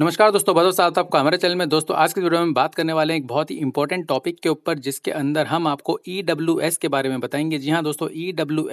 नमस्कार दोस्तों भदव साहब आपका हमारे चैनल में दोस्तों आज के वीडियो में बात करने वाले हैं एक बहुत ही इंपॉर्टेंट टॉपिक के ऊपर जिसके अंदर हम आपको ई e के बारे में बताएंगे जी हाँ दोस्तों ई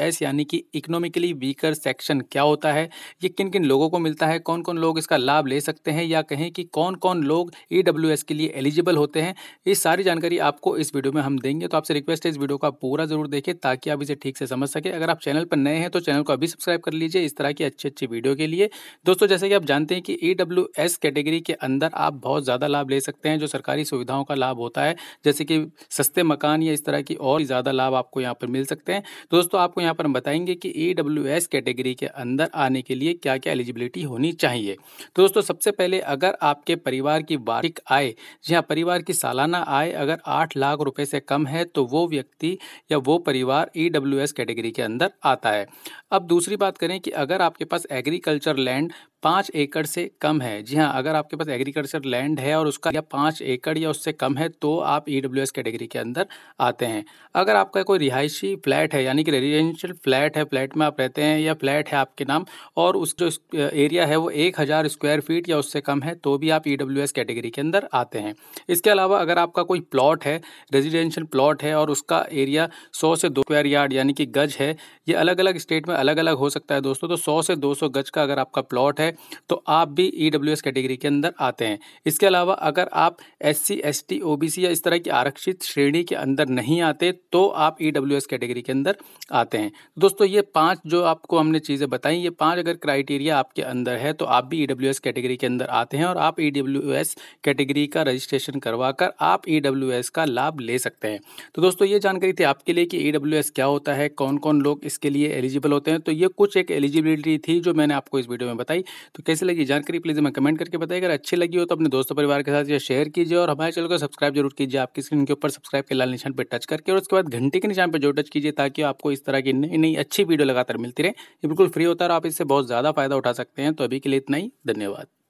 e यानी कि इकोनॉमिकली वीकर सेक्शन क्या होता है ये किन किन लोगों को मिलता है कौन कौन लोग इसका लाभ ले सकते हैं या कहें कि कौन कौन लोग ई e के लिए एलिजिबल होते हैं ये सारी जानकारी आपको इस वीडियो में हम देंगे तो आपसे रिक्वेस्ट है इस वीडियो का पूरा जरूर देखें ताकि आप इसे ठीक से समझ सके अगर आप चैनल पर नए हैं तो चैनल को अभी सब्सक्राइब कर लीजिए इस तरह की अच्छी अच्छी वीडियो के लिए दोस्तों जैसे कि आप जानते हैं कि ई के कैटेगरी के अंदर आप बहुत ज़्यादा लाभ ले सकते हैं जो सरकारी सुविधाओं का लाभ होता है जैसे कि सस्ते मकान या इस तरह की और ज़्यादा लाभ आपको यहाँ पर मिल सकते हैं दोस्तों आपको यहाँ पर हम बताएंगे कि ए कैटेगरी के अंदर आने के लिए क्या क्या एलिजिबिलिटी होनी चाहिए तो दोस्तों सबसे पहले अगर आपके परिवार की वार्षिक आय जी परिवार की सालाना आय अगर आठ लाख रुपये से कम है तो वो व्यक्ति या वो परिवार ई कैटेगरी के अंदर आता है अब दूसरी बात करें कि अगर आपके पास एग्रीकल्चर लैंड पाँच एकड़ से कम है जी हाँ अगर आपके पास एग्रीकल्चर लैंड है और उसका या पाँच एकड़ या उससे कम है तो आप ई डब्ल्यू एस कैटेगरी के अंदर आते हैं अगर आपका कोई रिहायशी फ्लैट है यानी कि रेजिडेंशियल फ्लैट है फ्लैट में आप रहते हैं या फ्लैट है आपके नाम और उस जो एरिया है वो एक हज़ार स्क्वायर फीट या उससे कम है तो भी आप ई डब्ल्यू एस कैटेगरी के अंदर आते हैं इसके अलावा अगर आपका कोई प्लॉट है रेजिडेंशियल प्लॉट है और उसका एरिया सौ से दो स्क्वायर यार्ड यानी कि गज है ये अलग अलग स्टेट में अलग अलग हो सकता है दोस्तों तो सौ से दो सौ गज का अगर आपका प्लॉट है तो आप भी ई e कैटेगरी के अंदर आते हैं इसके अलावा अगर आप S C S T O B C या इस तरह की आरक्षित श्रेणी के अंदर नहीं आते तो आप ई e कैटेगरी के अंदर आते हैं दोस्तों ये पाँच जो आपको हमने चीज़ें बताई ये पाँच अगर क्राइटेरिया आपके अंदर है तो आप भी ई e कैटेगरी के अंदर आते हैं और आप ई कैटेगरी का रजिस्ट्रेशन करवा कर आप ई का लाभ ले सकते हैं तो दोस्तों ये जानकारी थी आपके लिए कि ई क्या होता है कौन कौन लोग इसके लिए एलिजिबल होते हैं तो ये कुछ एक एलिजिबिलिटी थी जो मैंने आपको इस वीडियो में बताई तो कैसे लगी जानकारी प्लीज़ हमें कमेंट करके बताइए अगर अच्छी लगी हो तो अपने दोस्तों परिवार के साथ शेयर कीजिए और हमारे चैनल को सब्सक्राइब जरूर कीजिए आपकी स्क्रीन के ऊपर सब्सक्राइब के लाल निशान पर टच करके और उसके बाद घंटे के निशान पर जो टच कीजिए ताकि आपको इस तरह की नई नई अच्छी वीडियो लगातार मिलती रहे ये बिल्कुल फ्री होता है और आप इससे बहुत ज़्यादा फायदा उठा सकते हैं तो अभी के लिए इतना ही धन्यवाद